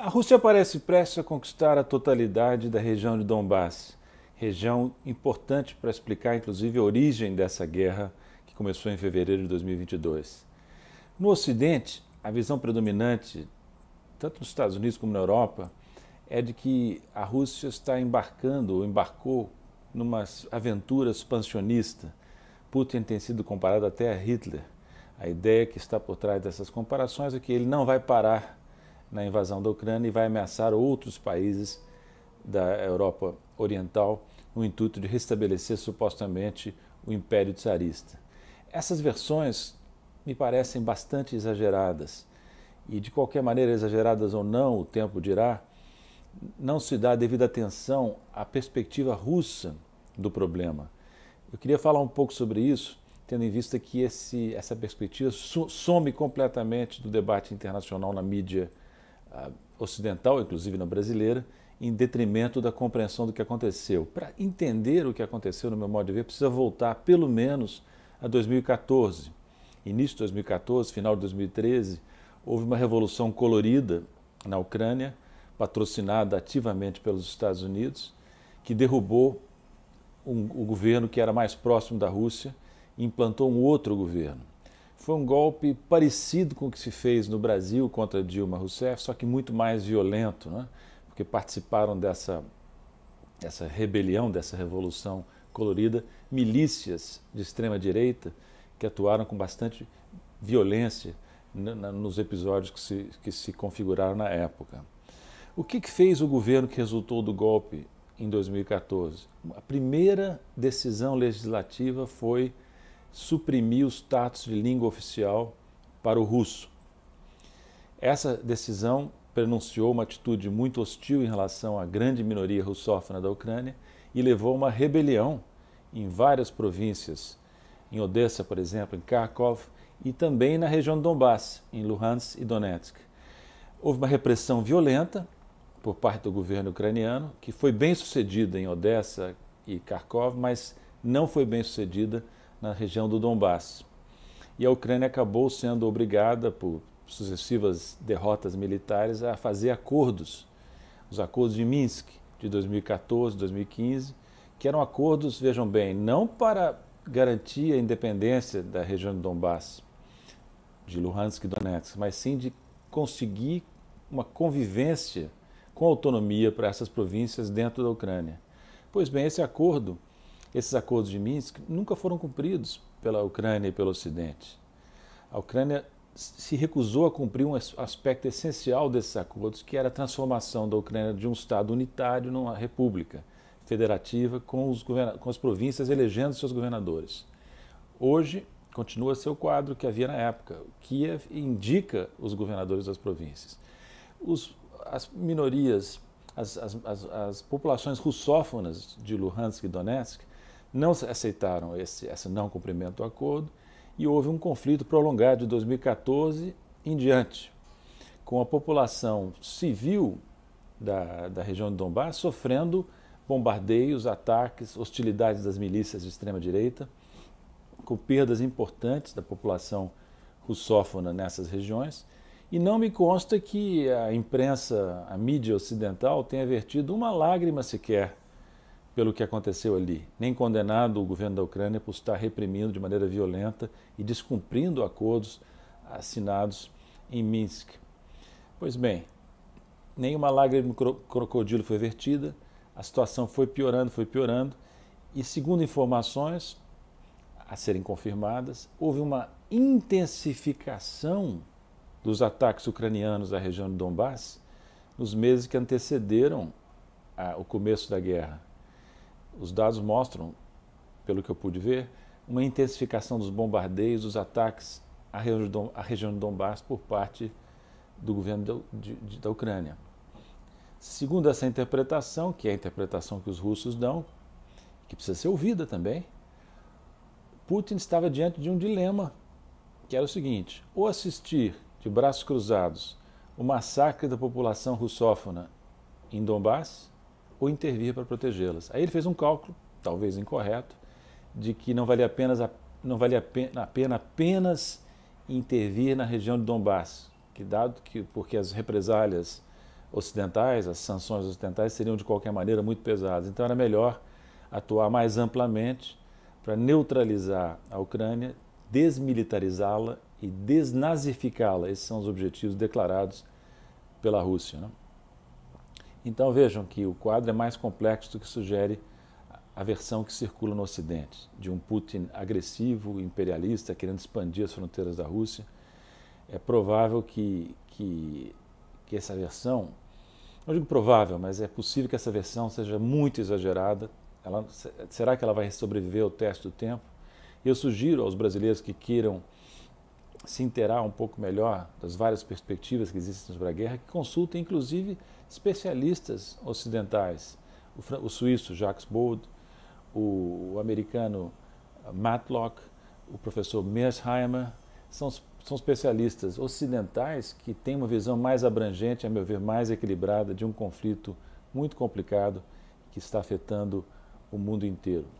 A Rússia parece prestes a conquistar a totalidade da região de Donbass, região importante para explicar, inclusive, a origem dessa guerra que começou em fevereiro de 2022. No Ocidente, a visão predominante, tanto nos Estados Unidos como na Europa, é de que a Rússia está embarcando ou embarcou numa aventura expansionista. Putin tem sido comparado até a Hitler. A ideia que está por trás dessas comparações é que ele não vai parar na invasão da Ucrânia e vai ameaçar outros países da Europa Oriental no intuito de restabelecer supostamente o Império Tsarista. Essas versões me parecem bastante exageradas e, de qualquer maneira, exageradas ou não, o tempo dirá, não se dá devida atenção à perspectiva russa do problema. Eu queria falar um pouco sobre isso, tendo em vista que esse, essa perspectiva some completamente do debate internacional na mídia ocidental, inclusive na brasileira, em detrimento da compreensão do que aconteceu. Para entender o que aconteceu, no meu modo de ver, precisa voltar pelo menos a 2014. Início de 2014, final de 2013, houve uma revolução colorida na Ucrânia, patrocinada ativamente pelos Estados Unidos, que derrubou um, o governo que era mais próximo da Rússia e implantou um outro governo foi um golpe parecido com o que se fez no Brasil contra Dilma Rousseff, só que muito mais violento, né? porque participaram dessa, dessa rebelião, dessa revolução colorida, milícias de extrema-direita que atuaram com bastante violência nos episódios que se, que se configuraram na época. O que, que fez o governo que resultou do golpe em 2014? A primeira decisão legislativa foi suprimir o status de língua oficial para o russo. Essa decisão pronunciou uma atitude muito hostil em relação à grande minoria russófona da Ucrânia e levou a uma rebelião em várias províncias, em Odessa, por exemplo, em Kharkov e também na região de Donbass, em Luhansk e Donetsk. Houve uma repressão violenta por parte do governo ucraniano, que foi bem sucedida em Odessa e Kharkov, mas não foi bem sucedida na região do Donbass. E a Ucrânia acabou sendo obrigada, por sucessivas derrotas militares, a fazer acordos, os acordos de Minsk de 2014, 2015, que eram acordos, vejam bem, não para garantir a independência da região do Donbass, de Luhansk e Donetsk, mas sim de conseguir uma convivência com autonomia para essas províncias dentro da Ucrânia. Pois bem, esse acordo esses acordos de Minsk nunca foram cumpridos pela Ucrânia e pelo Ocidente. A Ucrânia se recusou a cumprir um aspecto essencial desses acordos, que era a transformação da Ucrânia de um Estado unitário numa república federativa, com, os com as províncias elegendo seus governadores. Hoje, continua a ser o quadro que havia na época. Kiev indica os governadores das províncias. Os, as minorias, as, as, as, populações russófonas de Luhansk e Donetsk não aceitaram esse, esse não cumprimento do acordo e houve um conflito prolongado de 2014 em diante, com a população civil da, da região de Dombás sofrendo bombardeios, ataques, hostilidades das milícias de extrema-direita, com perdas importantes da população russófona nessas regiões. E não me consta que a imprensa, a mídia ocidental, tenha vertido uma lágrima sequer pelo que aconteceu ali, nem condenado o governo da Ucrânia por estar reprimindo de maneira violenta e descumprindo acordos assinados em Minsk. Pois bem, nenhuma lágrima de crocodilo foi vertida, a situação foi piorando, foi piorando, e segundo informações a serem confirmadas, houve uma intensificação dos ataques ucranianos à região de Donbass nos meses que antecederam o começo da guerra os dados mostram, pelo que eu pude ver, uma intensificação dos bombardeios, dos ataques à, região de Donbass por parte do governo da, de, de, da Ucrânia. Segundo essa interpretação, que é a interpretação que os russos dão, que precisa ser ouvida também, Putin estava diante de um dilema, que era o seguinte: ou assistir de braços cruzados o massacre da população russófona em Donbass, ou intervir para protegê-las. Aí ele fez um cálculo, talvez incorreto, de que não valia, apenas a, não valia a pena apenas intervir na região de Donbass, que dado que porque as represálias ocidentais, as sanções ocidentais seriam de qualquer maneira muito pesadas. Então era melhor atuar mais amplamente para neutralizar a Ucrânia, desmilitarizá-la e desnazificá-la. Esses são os objetivos declarados pela Rússia. Né? Então vejam que o quadro é mais complexo do que sugere a versão que circula no Ocidente, de um Putin agressivo, imperialista, querendo expandir as fronteiras da Rússia. É provável que, que, que essa versão, não digo provável, mas é possível que essa versão seja muito exagerada. Ela, será que ela vai sobreviver ao teste do tempo? Eu sugiro aos brasileiros que queiram se interar um pouco melhor das várias perspectivas que existem sobre a guerra, que consultem inclusive especialistas ocidentais, o, o suíço Jacques Bold, o, o, americano Matlock, o professor Mersheimer, são, são especialistas ocidentais que têm uma visão mais abrangente, a meu ver, mais equilibrada de um conflito muito complicado que está afetando o mundo inteiro.